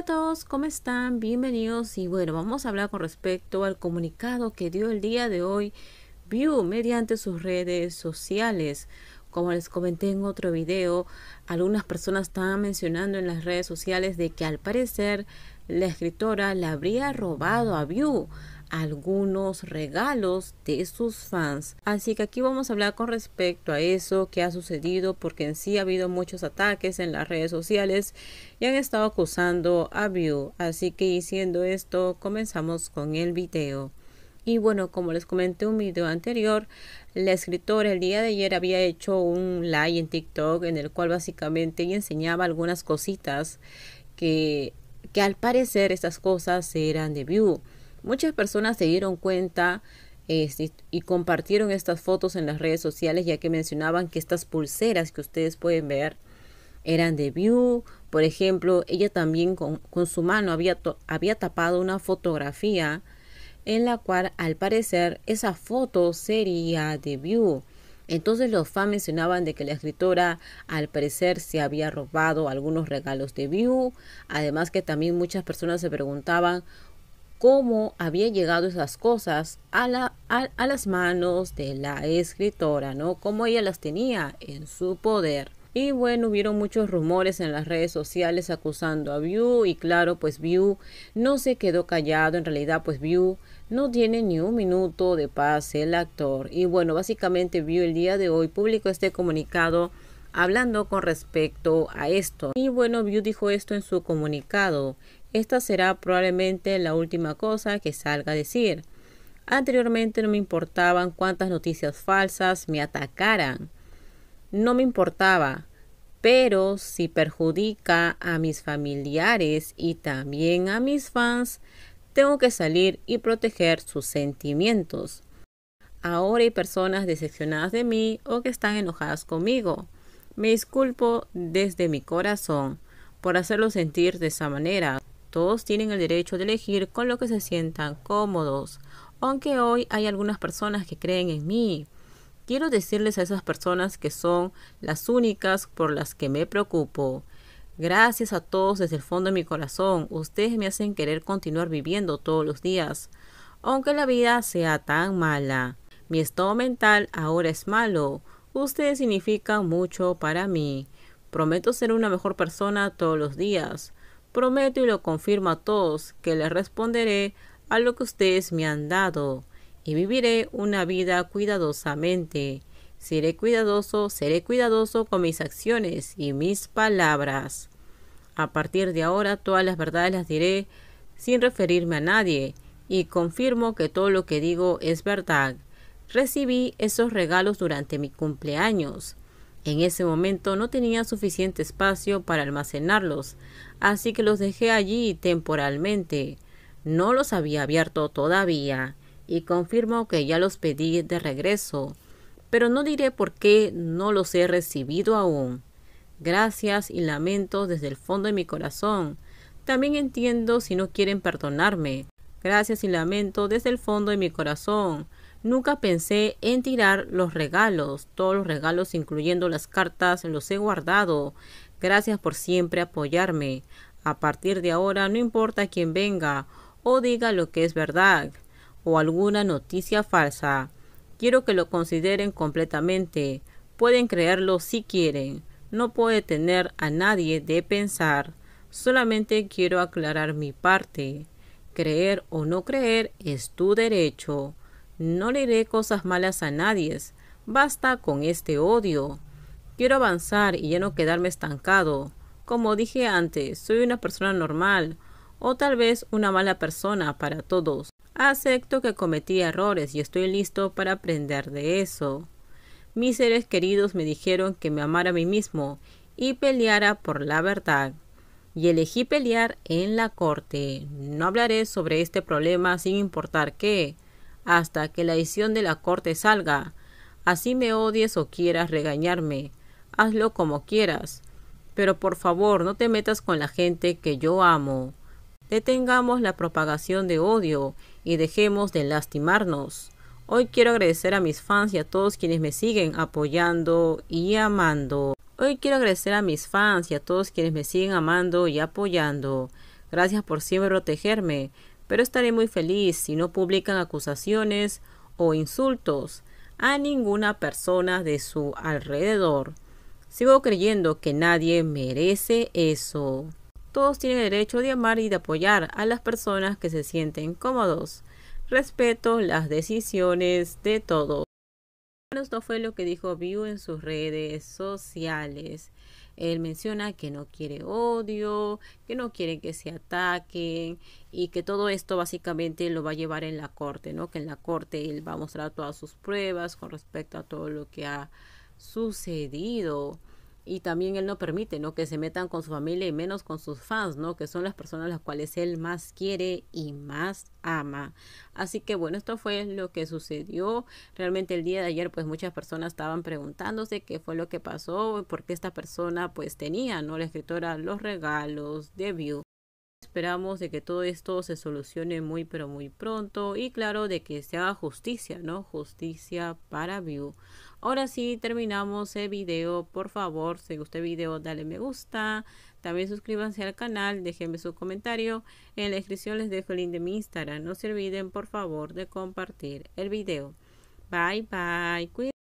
Hola a todos, ¿cómo están? Bienvenidos y bueno, vamos a hablar con respecto al comunicado que dio el día de hoy View mediante sus redes sociales. Como les comenté en otro video, algunas personas estaban mencionando en las redes sociales de que al parecer la escritora le habría robado a View algunos regalos de sus fans. Así que aquí vamos a hablar con respecto a eso, que ha sucedido, porque en sí ha habido muchos ataques en las redes sociales y han estado acusando a View. Así que diciendo esto, comenzamos con el video. Y bueno, como les comenté en un video anterior, la escritora el día de ayer había hecho un live en TikTok en el cual básicamente enseñaba algunas cositas que, que al parecer estas cosas eran de View. Muchas personas se dieron cuenta eh, y compartieron estas fotos en las redes sociales ya que mencionaban que estas pulseras que ustedes pueden ver eran de View, por ejemplo, ella también con, su mano había, había tapado una fotografía en la cual al parecer esa foto sería de View. Entonces los fans mencionaban de que la escritora al parecer se había robado algunos regalos de View, además que también muchas personas se preguntaban cómo había llegado esas cosas a, la, a, las manos de la escritora, ¿no? Cómo ella las tenía en su poder. Y bueno, hubieron muchos rumores en las redes sociales acusando a View y claro, pues View no se quedó callado, en realidad pues View no tiene ni un minuto de paz el actor. Y bueno, básicamente View el día de hoy publicó este comunicado hablando con respecto a esto. Y bueno, View dijo esto en su comunicado. Esta será probablemente la última cosa que salga a decir. Anteriormente no me importaban cuántas noticias falsas me atacaran. No me importaba. Pero si perjudica a mis familiares y también a mis fans, tengo que salir y proteger sus sentimientos. Ahora hay personas decepcionadas de mí o que están enojadas conmigo. Me disculpo desde mi corazón por hacerlo sentir de esa manera. Todos tienen el derecho de elegir con lo que se sientan cómodos, aunque hoy hay algunas personas que creen en mí. Quiero decirles a esas personas que son las únicas por las que me preocupo. Gracias a todos desde el fondo de mi corazón. Ustedes me hacen querer continuar viviendo todos los días, aunque la vida sea tan mala. Mi estado mental ahora es malo. Ustedes significan mucho para mí. Prometo ser una mejor persona todos los días prometo y lo confirmo a todos que les responderé a lo que ustedes me han dado y viviré una vida cuidadosamente. Seré cuidadoso, seré cuidadoso con mis acciones y mis palabras. A partir de ahora todas las verdades las diré sin referirme a nadie y confirmo que todo lo que digo es verdad. Recibí esos regalos durante mi cumpleaños en ese momento no tenía suficiente espacio para almacenarlos, así que los dejé allí temporalmente. No los había abierto todavía, y confirmo que ya los pedí de regreso, pero no diré por qué no los he recibido aún. Gracias y lamento desde el fondo de mi corazón. También entiendo si no quieren perdonarme. Gracias y lamento desde el fondo de mi corazón Nunca pensé en tirar los regalos, todos los regalos incluyendo las cartas los he guardado. Gracias por siempre apoyarme. A partir de ahora no importa quién venga o diga lo que es verdad o alguna noticia falsa. Quiero que lo consideren completamente. Pueden creerlo si quieren. No puede tener a nadie de pensar. Solamente quiero aclarar mi parte. Creer o no creer es tu derecho. No le diré cosas malas a nadie. Basta con este odio. Quiero avanzar y ya no quedarme estancado. Como dije antes, soy una persona normal, o tal vez una mala persona para todos. Acepto que cometí errores y estoy listo para aprender de eso. Mis seres queridos me dijeron que me amara a mí mismo y peleara por la verdad. Y elegí pelear en la corte. No hablaré sobre este problema sin importar qué hasta que la edición de la corte salga. Así me odies o quieras regañarme, hazlo como quieras. Pero por favor no te metas con la gente que yo amo. Detengamos la propagación de odio y dejemos de lastimarnos. Hoy quiero agradecer a mis fans y a todos quienes me siguen apoyando y amando. Hoy quiero agradecer a mis fans y a todos quienes me siguen amando y apoyando. Gracias por siempre protegerme pero estaré muy feliz si no publican acusaciones o insultos a ninguna persona de su alrededor. Sigo creyendo que nadie merece eso. Todos tienen derecho de amar y de apoyar a las personas que se sienten cómodos. Respeto las decisiones de todos. Esto fue lo que dijo View en sus redes sociales. Él menciona que no quiere odio, que no quiere que se ataquen y que todo esto básicamente lo va a llevar en la corte, ¿no? Que en la corte él va a mostrar todas sus pruebas con respecto a todo lo que ha sucedido y también él no permite, ¿no? Que se metan con su familia y menos con sus fans, ¿no? Que son las personas las cuales él más quiere y más ama. Así que bueno, esto fue lo que sucedió. Realmente el día de ayer pues muchas personas estaban preguntándose qué fue lo que pasó, porque esta persona pues tenía, ¿no? La escritora los regalos de Esperamos de que todo esto se solucione muy pero muy pronto y claro de que se haga justicia, ¿no? Justicia para View. Ahora sí terminamos el video. Por favor, si gustó el video, dale me gusta. También suscríbanse al canal, déjenme su comentario. En la descripción les dejo el link de mi Instagram. No se olviden, por favor, de compartir el video. Bye bye.